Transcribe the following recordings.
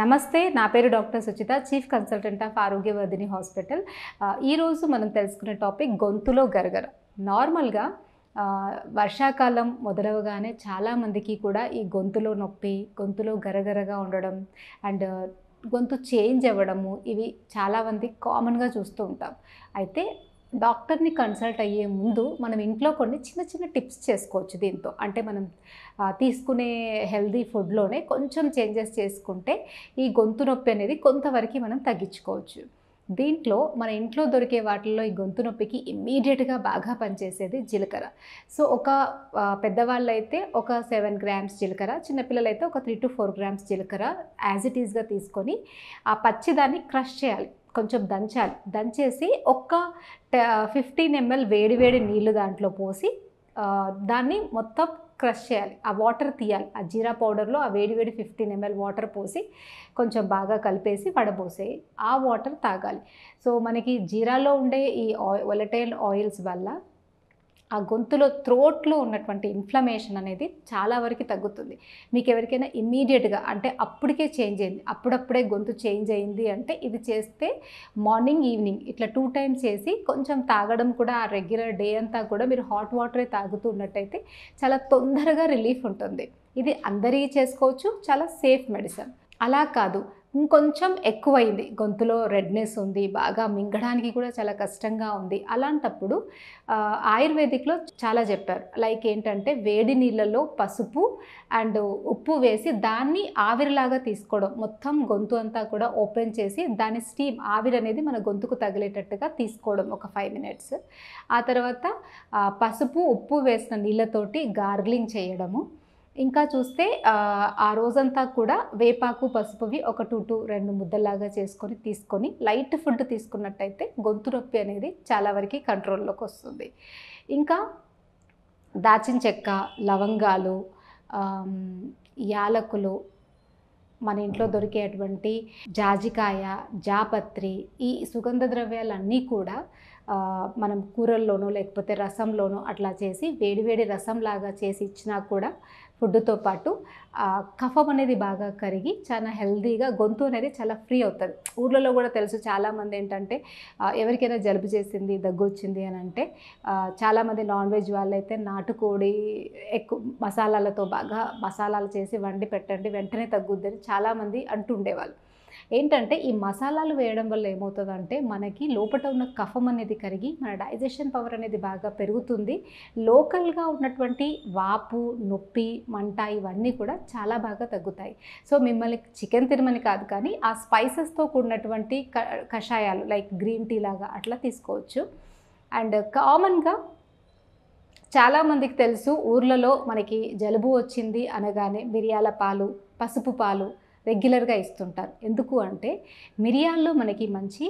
నమస్తే నా పేరు doctor Suchitha chief consultant of Arogyavardhini hospital ఈరోజు మనం తెలుసుకునే టాపిక్ గొంతులో గరగర నార్మల్గా వర్షాకాలం మొదలవగానే చాలామందికి కూడా ఈ గొంతులో నొప్పి గొంతులో గరగరగా ఉండడం అండ్ గొంతు చేంజ్ అవ్వడము ఇవి చాలామంది కామన్గా చూస్తూ ఉంటాం అయితే డాక్టర్ని కన్సల్ట్ అయ్యే ముందు మనం ఇంట్లో కొన్ని చిన్న చిన్న టిప్స్ చేసుకోవచ్చు దీంతో అంటే మనం తీసుకునే హెల్దీ ఫుడ్లోనే కొంచెం చేంజెస్ చేసుకుంటే ఈ గొంతు నొప్పి అనేది కొంతవరకు మనం తగ్గించుకోవచ్చు దీంట్లో మన ఇంట్లో దొరికే వాటిల్లో ఈ గొంతు నొప్పికి ఇమ్మీడియట్గా బాగా పనిచేసేది జీలకర్ర సో ఒక పెద్దవాళ్ళు అయితే ఒక సెవెన్ గ్రామ్స్ జీలకర్ర చిన్నపిల్లలు అయితే ఒక త్రీ టు ఫోర్ గ్రామ్స్ జీలకర్ర యాజ్ ఇట్ ఈజ్గా తీసుకొని ఆ పచ్చిదాన్ని క్రష్ చేయాలి కొంచెం దంచాలి దంచేసి ఒక్క ఫిఫ్టీన్ ఎంఎల్ వేడి వేడి నీళ్ళు దాంట్లో పోసి దాన్ని మొత్తం క్రష్ చేయాలి ఆ వాటర్ తీయాలి ఆ జీరా పౌడర్లో ఆ వేడివేడి ఫిఫ్టీన్ ఎంఎల్ వాటర్ పోసి కొంచెం బాగా కలిపేసి పడబోసేయి ఆ వాటర్ తాగాలి సో మనకి జీరాలో ఉండే ఈ ఒలటైల్ ఆయిల్స్ వల్ల ఆ గొంతులో త్రోట్లో ఉన్నటువంటి ఇన్ఫ్లమేషన్ అనేది చాలా వరకు తగ్గుతుంది మీకు ఎవరికైనా ఇమ్మీడియట్గా అంటే అప్పటికే చేంజ్ అయింది అప్పుడప్పుడే గొంతు చేంజ్ అయింది అంటే ఇది చేస్తే మార్నింగ్ ఈవినింగ్ ఇట్లా టూ టైమ్స్ చేసి కొంచెం తాగడం కూడా ఆ రెగ్యులర్ డే అంతా కూడా మీరు హాట్ వాటరే తాగుతూ ఉన్నట్టయితే చాలా తొందరగా రిలీఫ్ ఉంటుంది ఇది అందరికీ చేసుకోవచ్చు చాలా సేఫ్ మెడిసిన్ అలా కాదు ఇంకొంచెం ఎక్కువైంది గొంతులో రెడ్నెస్ ఉంది బాగా మింగడానికి కూడా చాలా కష్టంగా ఉంది అలాంటప్పుడు ఆయుర్వేదిక్లో చాలా చెప్పారు లైక్ ఏంటంటే వేడి నీళ్ళలో పసుపు అండ్ ఉప్పు వేసి దాన్ని ఆవిరిలాగా తీసుకోవడం మొత్తం గొంతు అంతా కూడా ఓపెన్ చేసి దాని స్టీమ్ ఆవిరి అనేది మన గొంతుకు తగిలేటట్టుగా తీసుకోవడం ఒక ఫైవ్ మినిట్స్ ఆ తర్వాత పసుపు ఉప్పు వేసిన నీళ్ళతోటి గార్గ్లింగ్ చేయడము ఇంకా చూస్తే ఆ రోజంతా కూడా వేపాకు పసుపువి ఒక టూ టూ రెండు ముద్దలాగా చేసుకొని తీసుకొని లైట్ ఫుడ్ తీసుకున్నట్టయితే గొంతు నొప్పి అనేది చాలా వరకు కంట్రోల్లోకి వస్తుంది ఇంకా దాచిన చెక్క లవంగాలు యాలకులు మన ఇంట్లో దొరికేటువంటి జాజికాయ జాపత్రి ఈ సుగంధ ద్రవ్యాలన్నీ కూడా మనం కూరల్లోనూ లేకపోతే రసంలోనూ అట్లా చేసి వేడివేడి రసంలాగా చేసి ఇచ్చినా కూడా ఫుడ్తో పాటు కఫం అనేది బాగా కరిగి చాలా హెల్దీగా గొంతు అనేది చాలా ఫ్రీ అవుతుంది ఊర్లలో కూడా తెలుసు చాలామంది ఏంటంటే ఎవరికైనా జలుబు చేసింది దగ్గు వచ్చింది అని అంటే చాలామంది నాన్ వెజ్ వాళ్ళైతే నాటుకోడి ఎక్కువ మసాలాలతో బాగా మసాలాలు చేసి వండి పెట్టండి వెంటనే తగ్గుద్దని చాలామంది అంటుండేవాళ్ళు ఏంటంటే ఈ మసాలాలు వేయడం వల్ల ఏమవుతుందంటే మనకి లోపల ఉన్న కఫం అనేది కరిగి మన డైజెషన్ పవర్ అనేది బాగా పెరుగుతుంది లోకల్గా ఉన్నటువంటి వాపు నొప్పి మంట ఇవన్నీ కూడా చాలా బాగా తగ్గుతాయి సో మిమ్మల్ని చికెన్ తినమని కాదు కానీ ఆ స్పైసెస్తో కూడినటువంటి కషాయాలు లైక్ గ్రీన్ టీ లాగా అట్లా తీసుకోవచ్చు అండ్ కామన్గా చాలామందికి తెలుసు ఊర్లలో మనకి జలుబు వచ్చింది అనగానే మిరియాల పాలు పసుపు పాలు రెగ్యులర్గా ఇస్తుంటారు ఎందుకు అంటే మిరియాల్లో మనకి మంచి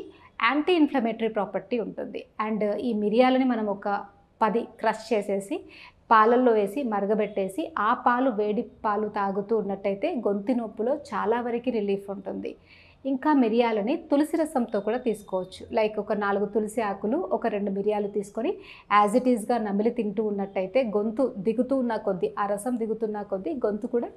యాంటీ ఇన్ఫ్లమేటరీ ప్రాపర్టీ ఉంటుంది అండ్ ఈ మిరియాలని మనం ఒక పది క్రష్ చేసేసి పాలల్లో వేసి మరగబెట్టేసి ఆ పాలు వేడి పాలు తాగుతూ ఉన్నట్టయితే గొంతి నొప్పులో చాలా వరకు రిలీఫ్ ఉంటుంది ఇంకా మిరియాలని తులసి రసంతో కూడా తీసుకోవచ్చు లైక్ ఒక నాలుగు తులసి ఆకులు ఒక రెండు మిరియాలు తీసుకొని యాజ్ ఇట్ ఈజ్గా నమిలి తింటూ ఉన్నట్టయితే గొంతు దిగుతూ ఉన్న కొద్దీ ఆ రసం దిగుతున్న కొద్దీ గొంతు కూడా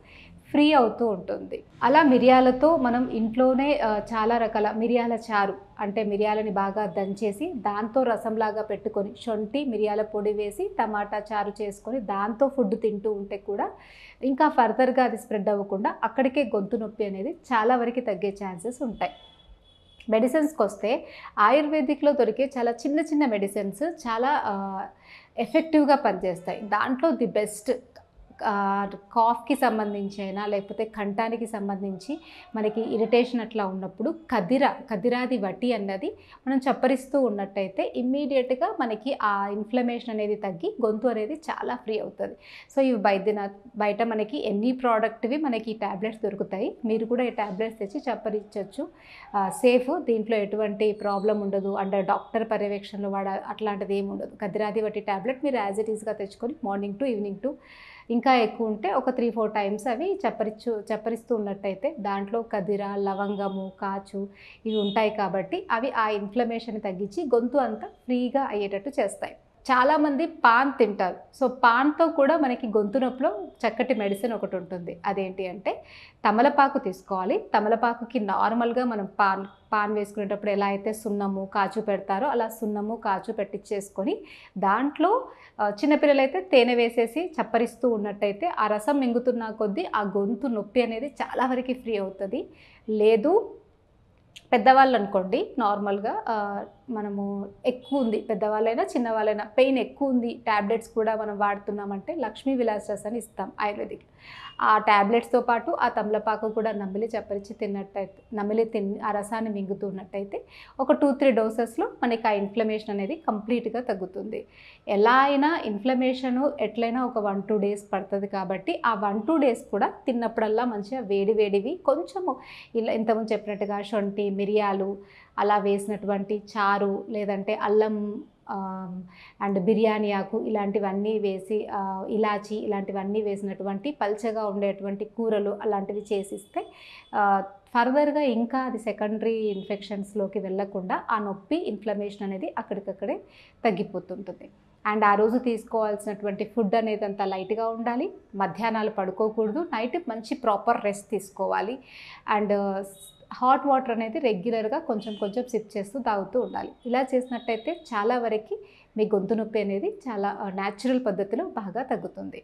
ఫ్రీ అవుతూ ఉంటుంది అలా మిరియాలతో మనం ఇంట్లోనే చాలా రకాల మిరియాల చారు అంటే మిరియాలని బాగా దంచేసి దాంతో రసంలాగా పెట్టుకొని శొంఠి మిరియాల పొడి వేసి టమాటా చారు చేసుకొని దాంతో ఫుడ్ తింటూ ఉంటే కూడా ఇంకా ఫర్దర్గా అది స్ప్రెడ్ అవ్వకుండా అక్కడికే గొంతు నొప్పి అనేది చాలా వరకు తగ్గే ఛాన్సెస్ ఉంటాయి మెడిసిన్స్కి వస్తే ఆయుర్వేదిక్లో దొరికే చాలా చిన్న చిన్న మెడిసిన్స్ చాలా ఎఫెక్టివ్గా పనిచేస్తాయి దాంట్లో ది బెస్ట్ కాఫ్కి సంబంధించి అయినా లేకపోతే కంఠానికి సంబంధించి మనకి ఇరిటేషన్ అట్లా ఉన్నప్పుడు కదిర కదిరాది వటి అన్నది మనం చప్పరిస్తూ ఉన్నట్టయితే ఇమ్మీడియట్గా మనకి ఆ ఇన్ఫ్లమేషన్ అనేది తగ్గి గొంతు అనేది చాలా ఫ్రీ అవుతుంది సో ఇవి బయట బయట మనకి ఎన్ని ప్రోడక్ట్వి మనకి ఈ ట్యాబ్లెట్స్ దొరుకుతాయి మీరు కూడా ఈ ట్యాబ్లెట్స్ తెచ్చి చప్పరించవచ్చు సేఫ్ దీంట్లో ఎటువంటి ప్రాబ్లం ఉండదు అండ్ డాక్టర్ పర్యవేక్షణలో వాడ అట్లాంటిది ఏమి ఉండదు కదిరాది వటి ట్యాబ్లెట్ మీరు యాజ్ ఇట్ ఈస్గా తెచ్చుకొని మార్నింగ్ టు ఈవినింగ్ టు ఇంకా ఎక్కువ ఉంటే ఒక త్రీ ఫోర్ టైమ్స్ అవి చప్పరిచ్చు చప్పరిస్తూ ఉన్నట్టయితే దాంట్లో కదిర లవంగము కాచు ఇవి ఉంటాయి కాబట్టి అవి ఆ ఇన్ఫ్లమేషన్ తగ్గించి గొంతు అంతా ఫ్రీగా అయ్యేటట్టు చేస్తాయి చాలామంది పాన్ తింటారు సో పాన్తో కూడా మనకి గొంతు నొప్పిలో చక్కటి మెడిసిన్ ఒకటి ఉంటుంది అదేంటి అంటే తమలపాకు తీసుకోవాలి తమలపాకుకి నార్మల్గా మనం పాన్ పాన్ వేసుకునేటప్పుడు ఎలా అయితే సున్నము కాచు పెడతారో అలా సున్నము కాచు పెట్టించేసుకొని దాంట్లో చిన్నపిల్లలైతే తేనె వేసేసి చప్పరిస్తూ ఉన్నట్టయితే ఆ రసం మింగుతున్న కొద్దీ ఆ గొంతు నొప్పి అనేది చాలా వరకు ఫ్రీ అవుతుంది లేదు పెద్దవాళ్ళు అనుకోండి నార్మల్గా మనము ఎక్కువ ఉంది పెద్దవాళ్ళైనా చిన్నవాళ్ళైనా పెయిన్ ఎక్కువ ఉంది ట్యాబ్లెట్స్ కూడా మనం వాడుతున్నామంటే లక్ష్మీ విలాసస్ అని ఇస్తాం ఆయుర్వేదిక్ ఆ ట్యాబ్లెట్స్తో పాటు ఆ తమలపాకు కూడా నమిలి చెప్పరిచి తిన్నట్టయితే నమిలి తిన్ ఆ రసాన్ని మింగుతున్నట్టయితే ఒక టూ త్రీ డోసెస్లో మనకి ఆ ఇన్ఫ్లమేషన్ అనేది కంప్లీట్గా తగ్గుతుంది ఎలా అయినా ఇన్ఫ్లమేషన్ ఎట్లయినా ఒక వన్ టూ డేస్ పడుతుంది కాబట్టి ఆ వన్ టూ డేస్ కూడా తిన్నప్పుడల్లా మంచిగా వేడి వేడివి కొంచెము ఇలా ఇంతకుముందు చెప్పినట్టుగా శొంఠి మిరియాలు అలా వేసినటువంటి చారు లేదంటే అల్లం అండ్ బిర్యానీ ఆకు ఇలాంటివన్నీ వేసి ఇలాచి ఇలాంటివన్నీ వేసినటువంటి పల్చగా ఉండేటువంటి కూరలు అలాంటివి చేసిస్తే ఫర్దర్గా ఇంకా అది సెకండరీ ఇన్ఫెక్షన్స్లోకి వెళ్లకుండా ఆ నొప్పి ఇన్ఫ్లమేషన్ అనేది అక్కడికక్కడే తగ్గిపోతుంటుంది అండ్ ఆ రోజు తీసుకోవాల్సినటువంటి ఫుడ్ అనేది అంత లైట్గా ఉండాలి మధ్యాహ్నాలు పడుకోకూడదు నైట్ మంచి ప్రాపర్ రెస్ట్ తీసుకోవాలి అండ్ హాట్ వాటర్ అనేది రెగ్యులర్గా కొంచెం కొంచెం సిప్ చేస్తూ తాగుతూ ఉండాలి ఇలా చేసినట్టయితే చాలా వరకు మీ గొంతు నొప్పి అనేది చాలా న్యాచురల్ పద్ధతిలో బాగా తగ్గుతుంది